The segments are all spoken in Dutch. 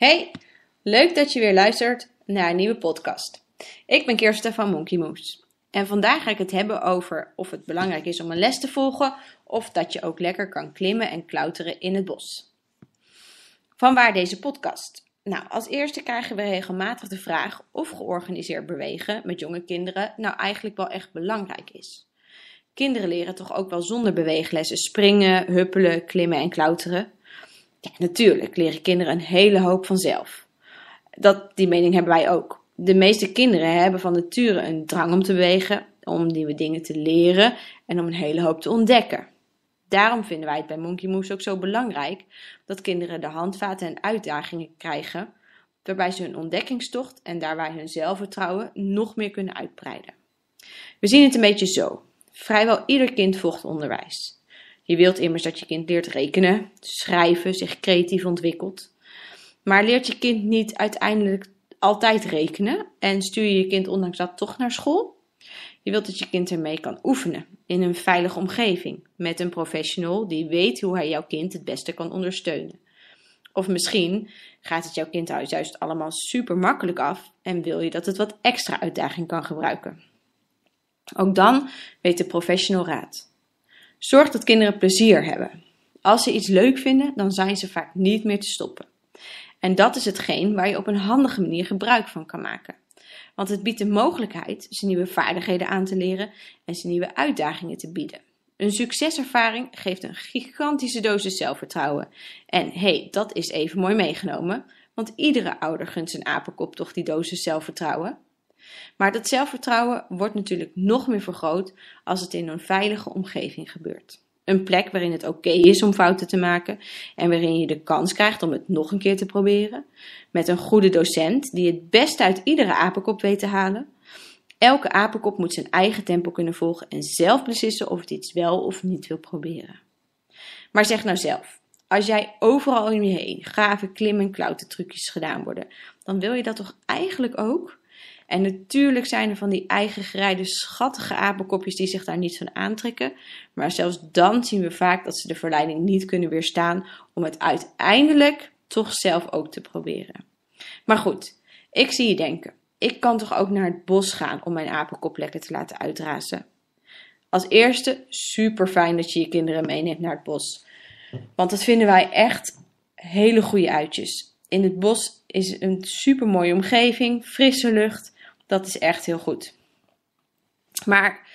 Hey, leuk dat je weer luistert naar een nieuwe podcast. Ik ben Kirsten van Monkey Moves. En vandaag ga ik het hebben over of het belangrijk is om een les te volgen of dat je ook lekker kan klimmen en klauteren in het bos. Vanwaar deze podcast? Nou, als eerste krijgen we regelmatig de vraag of georganiseerd bewegen met jonge kinderen nou eigenlijk wel echt belangrijk is. Kinderen leren toch ook wel zonder beweeglessen springen, huppelen, klimmen en klauteren. Ja, natuurlijk leren kinderen een hele hoop vanzelf. Dat, die mening hebben wij ook. De meeste kinderen hebben van nature een drang om te bewegen, om nieuwe dingen te leren en om een hele hoop te ontdekken. Daarom vinden wij het bij Monkey Moves ook zo belangrijk dat kinderen de handvaten en uitdagingen krijgen, waarbij ze hun ontdekkingstocht en daarbij hun zelfvertrouwen nog meer kunnen uitbreiden. We zien het een beetje zo. Vrijwel ieder kind volgt onderwijs. Je wilt immers dat je kind leert rekenen, schrijven, zich creatief ontwikkelt. Maar leert je kind niet uiteindelijk altijd rekenen en stuur je je kind ondanks dat toch naar school? Je wilt dat je kind ermee kan oefenen in een veilige omgeving met een professional die weet hoe hij jouw kind het beste kan ondersteunen. Of misschien gaat het jouw kind juist allemaal super makkelijk af en wil je dat het wat extra uitdaging kan gebruiken. Ook dan weet de professional raad. Zorg dat kinderen plezier hebben. Als ze iets leuk vinden, dan zijn ze vaak niet meer te stoppen. En dat is hetgeen waar je op een handige manier gebruik van kan maken. Want het biedt de mogelijkheid ze nieuwe vaardigheden aan te leren en ze nieuwe uitdagingen te bieden. Een succeservaring geeft een gigantische dosis zelfvertrouwen. En hey, dat is even mooi meegenomen, want iedere ouder gunt zijn apenkop toch die dosis zelfvertrouwen. Maar dat zelfvertrouwen wordt natuurlijk nog meer vergroot als het in een veilige omgeving gebeurt. Een plek waarin het oké is om fouten te maken en waarin je de kans krijgt om het nog een keer te proberen. Met een goede docent die het best uit iedere apenkop weet te halen. Elke apenkop moet zijn eigen tempo kunnen volgen en zelf beslissen of het iets wel of niet wil proberen. Maar zeg nou zelf, als jij overal om je heen gave klimmen, en klautertrucjes gedaan worden, dan wil je dat toch eigenlijk ook? En natuurlijk zijn er van die eigen grijde schattige apenkopjes die zich daar niet van aantrekken. Maar zelfs dan zien we vaak dat ze de verleiding niet kunnen weerstaan om het uiteindelijk toch zelf ook te proberen. Maar goed, ik zie je denken. Ik kan toch ook naar het bos gaan om mijn apenkop lekker te laten uitrazen. Als eerste, super fijn dat je je kinderen meeneemt naar het bos. Want dat vinden wij echt hele goede uitjes. In het bos is een super mooie omgeving, frisse lucht. Dat is echt heel goed. Maar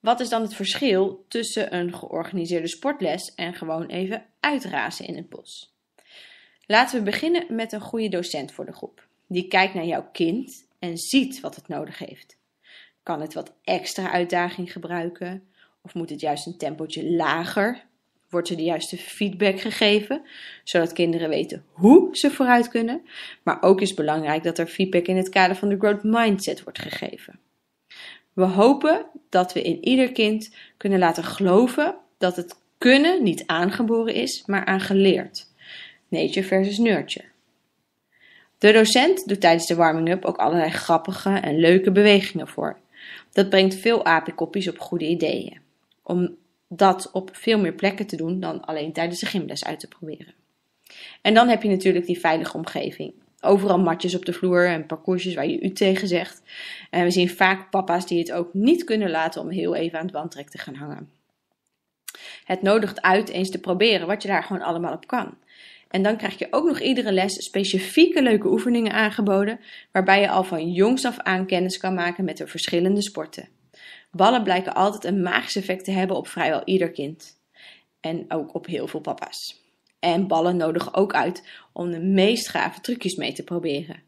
wat is dan het verschil tussen een georganiseerde sportles en gewoon even uitrazen in het bos? Laten we beginnen met een goede docent voor de groep. Die kijkt naar jouw kind en ziet wat het nodig heeft. Kan het wat extra uitdaging gebruiken? Of moet het juist een tempootje lager? wordt er de juiste feedback gegeven, zodat kinderen weten hoe ze vooruit kunnen. Maar ook is belangrijk dat er feedback in het kader van de growth mindset wordt gegeven. We hopen dat we in ieder kind kunnen laten geloven dat het kunnen niet aangeboren is, maar aangeleerd. Nature versus nurture. De docent doet tijdens de warming-up ook allerlei grappige en leuke bewegingen voor. Dat brengt veel apenkoppies op goede ideeën. Om dat op veel meer plekken te doen dan alleen tijdens de gymles uit te proberen. En dan heb je natuurlijk die veilige omgeving. Overal matjes op de vloer en parcoursjes waar je u tegen zegt. En we zien vaak papa's die het ook niet kunnen laten om heel even aan het wandtrek te gaan hangen. Het nodigt uit eens te proberen wat je daar gewoon allemaal op kan. En dan krijg je ook nog iedere les specifieke leuke oefeningen aangeboden, waarbij je al van jongs af aan kennis kan maken met de verschillende sporten. Ballen blijken altijd een magisch effect te hebben op vrijwel ieder kind. En ook op heel veel papa's. En ballen nodigen ook uit om de meest gave trucjes mee te proberen.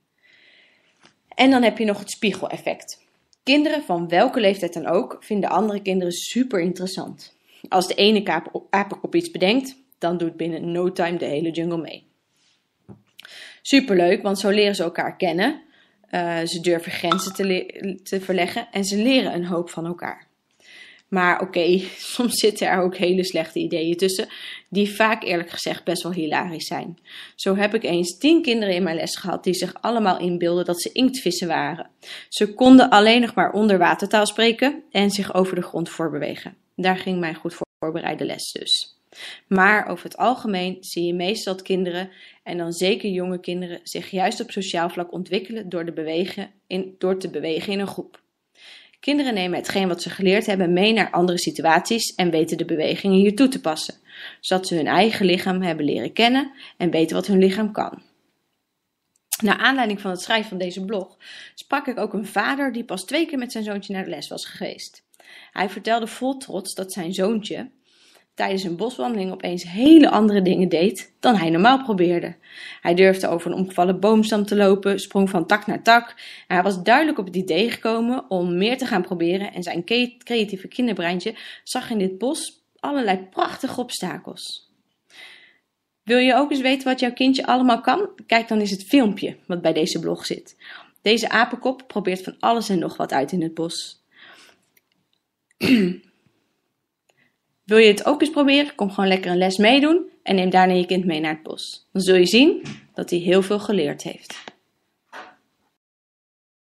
En dan heb je nog het spiegeleffect. Kinderen van welke leeftijd dan ook vinden andere kinderen super interessant. Als de ene apenkop iets bedenkt, dan doet binnen no time de hele jungle mee. Superleuk, want zo leren ze elkaar kennen. Eh, ze durven grenzen te, te, verleggen en ze leren een hoop van elkaar. Maar oké, soms zitten er ook hele slechte ideeën tussen, die vaak eerlijk gezegd best wel hilarisch zijn. Zo heb ik eens tien kinderen in mijn les gehad die zich allemaal inbeelden dat ze inktvissen waren. Ze konden alleen nog maar onderwatertaal spreken en zich over de grond voorbewegen. Daar ging mijn goed voorbereide les dus. Maar over het algemeen zie je meestal dat kinderen, en dan zeker jonge kinderen, zich juist op sociaal vlak ontwikkelen door, de bewegen in, door te bewegen in een groep. Kinderen nemen hetgeen wat ze geleerd hebben mee naar andere situaties en weten de bewegingen hier toe te passen, zodat ze hun eigen lichaam hebben leren kennen en weten wat hun lichaam kan. Naar aanleiding van het schrijven van deze blog sprak ik ook een vader die pas twee keer met zijn zoontje naar de les was geweest. Hij vertelde vol trots dat zijn zoontje, tijdens een boswandeling opeens hele andere dingen deed dan hij normaal probeerde. Hij durfde over een omgevallen boomstam te lopen, sprong van tak naar tak. En hij was duidelijk op het idee gekomen om meer te gaan proberen en zijn creatieve kinderbreintje zag in dit bos allerlei prachtige obstakels. Wil je ook eens weten wat jouw kindje allemaal kan? Kijk dan eens het filmpje wat bij deze blog zit. Deze apenkop probeert van alles en nog wat uit in het bos. Wil je het ook eens proberen? Kom gewoon lekker een les meedoen en neem daarna je kind mee naar het bos. Dan zul je zien dat hij heel veel geleerd heeft.